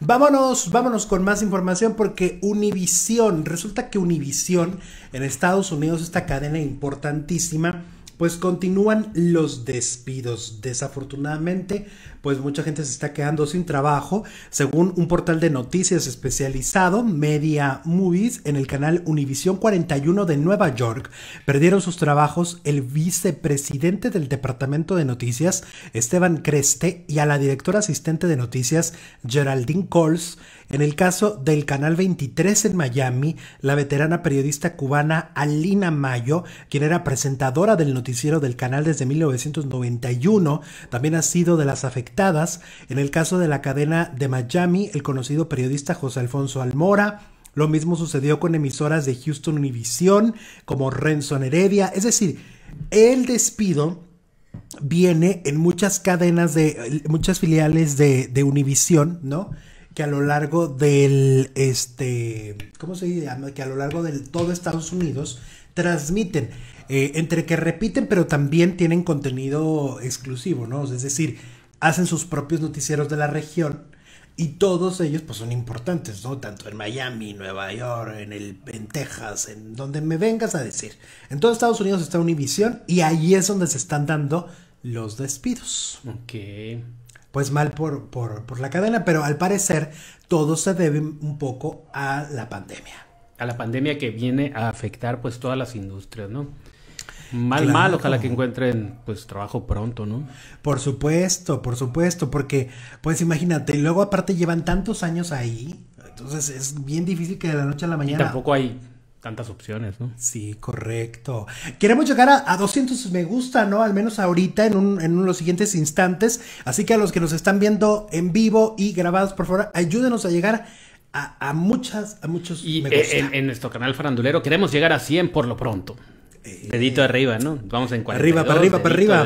Vámonos, vámonos con más información porque Univision, resulta que Univision en Estados Unidos, esta cadena importantísima, pues continúan los despidos. Desafortunadamente, pues mucha gente se está quedando sin trabajo, según un portal de noticias especializado, Media Movies, en el canal Univisión 41 de Nueva York, perdieron sus trabajos el vicepresidente del Departamento de Noticias, Esteban Creste, y a la directora asistente de noticias, Geraldine Coles. En el caso del Canal 23 en Miami, la veterana periodista cubana Alina Mayo, quien era presentadora del noticiero, noticiero del canal desde 1991, también ha sido de las afectadas. En el caso de la cadena de Miami, el conocido periodista José Alfonso Almora, lo mismo sucedió con emisoras de Houston Univision, como Renson Heredia. Es decir, el despido viene en muchas cadenas de, muchas filiales de, de Univision, ¿no? que a lo largo del, este, ¿cómo se llama? Ah, que a lo largo de todo Estados Unidos transmiten, eh, entre que repiten, pero también tienen contenido exclusivo, ¿no? Es decir, hacen sus propios noticieros de la región. Y todos ellos pues son importantes, ¿no? Tanto en Miami, Nueva York, en, el, Texas, en donde me vengas a decir. En todo Estados Unidos está Univision y ahí es donde se están dando los despidos. Ok. Pues mal por, por, por la cadena, pero al parecer todo se debe un poco a la pandemia. A la pandemia que viene a afectar pues todas las industrias, ¿no? Mal, mal, ojalá que encuentren pues trabajo pronto, ¿no? Por supuesto, por supuesto, porque pues imagínate, y luego aparte llevan tantos años ahí, entonces es bien difícil que de la noche a la mañana... tampoco hay tantas opciones, ¿no? Sí, correcto. Queremos llegar a, a 200 me gusta, ¿no? Al menos ahorita, en, un, en los siguientes instantes. Así que a los que nos están viendo en vivo y grabados, por favor, ayúdenos a llegar a, a muchas, a muchos me eh, gusta. En, nuestro canal farandulero queremos llegar a 100 por lo pronto. Pedito eh, dedito arriba, ¿no? Vamos en 42. Arriba, para arriba, para arriba.